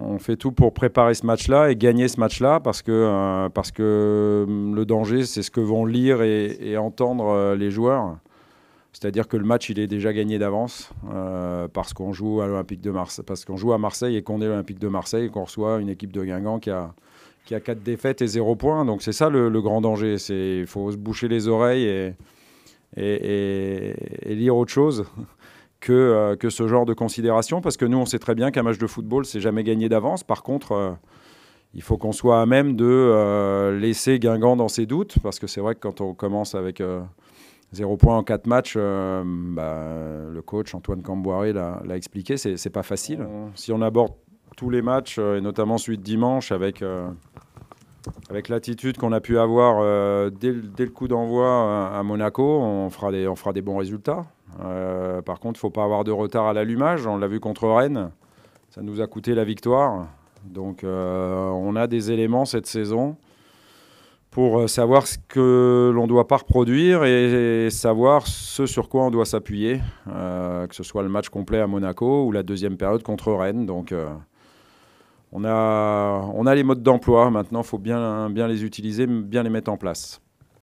on fait tout pour préparer ce match-là et gagner ce match-là parce que, euh, euh, le danger, c'est ce que vont lire et, entendre euh, les joueurs. C'est-à-dire que le match, il est déjà gagné d'avance parce qu'on joue à l'Olympique de Marseille, parce qu'on joue à Marseille et qu'on est l'Olympique de Marseille et qu'on reçoit une équipe de Guingamp qui a qui quatre défaites et zéro point. Donc c'est ça le, grand danger. C'est il faut se boucher les oreilles et lire autre chose que, euh, que ce genre de considération, parce que nous, on sait très bien qu'un match de football, c'est jamais gagné d'avance. Par contre, euh, il faut qu'on soit à même de euh, laisser Guingamp dans ses doutes, parce que c'est vrai que quand on commence avec 0 points en 4 matchs, bah, le coach Antoine Camboiré l'a expliqué, c'est pas facile. Si on aborde tous les matchs, et notamment celui de dimanche, avec avec l'attitude qu'on a pu avoir dès, le coup d'envoi à, à Monaco, on fera, des, on fera des bons résultats. Euh, par contre, il ne faut pas avoir de retard à l'allumage. On l'a vu contre Rennes. Ça nous a coûté la victoire. Donc euh, on a des éléments cette saison pour euh, savoir ce que l'on ne doit pas reproduire et savoir ce sur quoi on doit s'appuyer, que ce soit le match complet à Monaco ou la deuxième période contre Rennes. Donc, on, a, les modes d'emploi. Maintenant, il faut bien, bien les utiliser, bien les mettre en place.